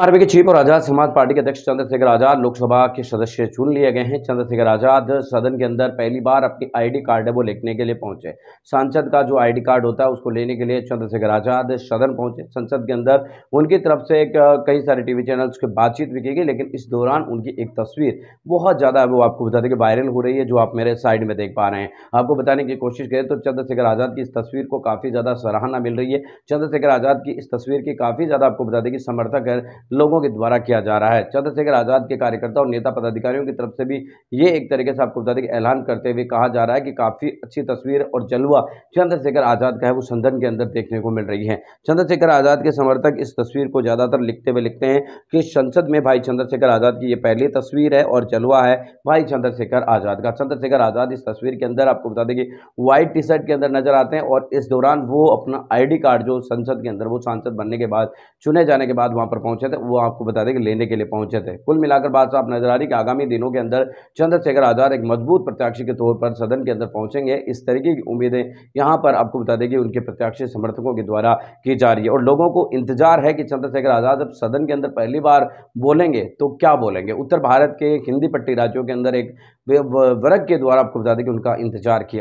RB के chief और आज़ाद समाज पार्टी के अध्यक्ष चंद्रशेखर आज़ाद लोकसभा के सदस्य चुन लिए गए हैं चंद्रशेखर आज़ाद सदन के अंदर पहली बार अपनी आईडी कार्ड है वो लिखने के लिए पहुंचे सांसद का जो आईडी कार्ड होता है उसको लेने के लिए चंद्रशेखर आज़ाद सदन पहुंचे संसद के अंदर उनकी तरफ से एक कई सारे टीवी चैनल्स की बातचीत भी की गई लेकिन इस दौरान उनकी एक तस्वीर बहुत ज़्यादा वो आपको बता दें कि वायरल हो रही है जो आप मेरे साइड में देख पा रहे हैं आपको बताने की कोशिश करें तो चंद्रशेखर आज़ाद की इस तस्वीर को काफ़ी ज़्यादा सराहना मिल रही है चंद्रशेखर आज़ाद की इस तस्वीर की काफ़ी ज़्यादा आपको बता दें कि समर्थक लोगों के द्वारा किया जा रहा है चंद्रशेखर आज़ाद के कार्यकर्ता और नेता पदाधिकारियों की तरफ से भी ये एक तरीके से आपको बता दें कि ऐलान करते हुए कहा जा रहा है कि काफ़ी अच्छी तस्वीर और जलवा चंद्रशेखर आज़ाद का है वो संदन के अंदर देखने को मिल रही है चंद्रशेखर आज़ाद के समर्थक इस तस्वीर को ज़्यादातर लिखते हुए लिखते हैं कि संसद में भाई चंद्रशेखर आज़ाद की ये पहली तस्वीर है और जलवा है भाई चंद्रशेखर आज़ाद का चंद्रशेखर आज़ाद इस तस्वीर के अंदर आपको बता दें कि व्हाइट टी शर्ट के अंदर नजर आते हैं और इस दौरान वो अपना आईडी कार्ड जो संसद के अंदर वो सांसद बनने के बाद चुने जाने के बाद वहां पर पहुंचे पहुंचे थे वो आपको बता दें कि लेने के लिए पहुंचे थे कुल मिलाकर बात साफ नजर आ रही कि आगामी दिनों के अंदर चंद्रशेखर आजाद एक मजबूत प्रत्याशी के तौर पर सदन के अंदर पहुंचेंगे इस तरीके की उम्मीदें यहाँ पर आपको बता दें कि उनके प्रत्याशी समर्थकों के द्वारा की जा रही है और लोगों को इंतजार है कि चंद्रशेखर आजाद जब सदन के अंदर पहली बार बोलेंगे तो क्या बोलेंगे उत्तर भारत के हिंदी पट्टी राज्यों के अंदर एक वर्ग के द्वारा आपको बता दें कि उनका इंतजार किया